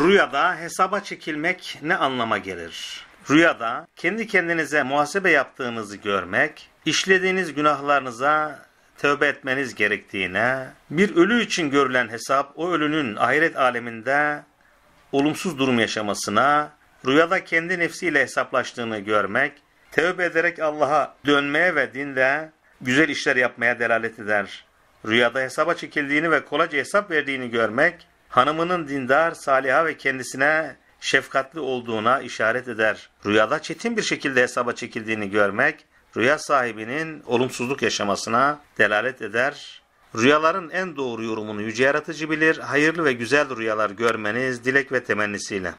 Rüyada hesaba çekilmek ne anlama gelir? Rüyada kendi kendinize muhasebe yaptığınızı görmek, işlediğiniz günahlarınıza tövbe etmeniz gerektiğine, bir ölü için görülen hesap o ölünün ahiret aleminde olumsuz durum yaşamasına, rüyada kendi nefsiyle hesaplaştığını görmek, tövbe ederek Allah'a dönmeye ve dinde güzel işler yapmaya delalet eder. Rüyada hesaba çekildiğini ve kolayca hesap verdiğini görmek, hanımının dindar, saliha ve kendisine şefkatli olduğuna işaret eder. Rüyada çetin bir şekilde hesaba çekildiğini görmek, rüya sahibinin olumsuzluk yaşamasına delalet eder. Rüyaların en doğru yorumunu yüce yaratıcı bilir, hayırlı ve güzel rüyalar görmeniz dilek ve temennisiyle.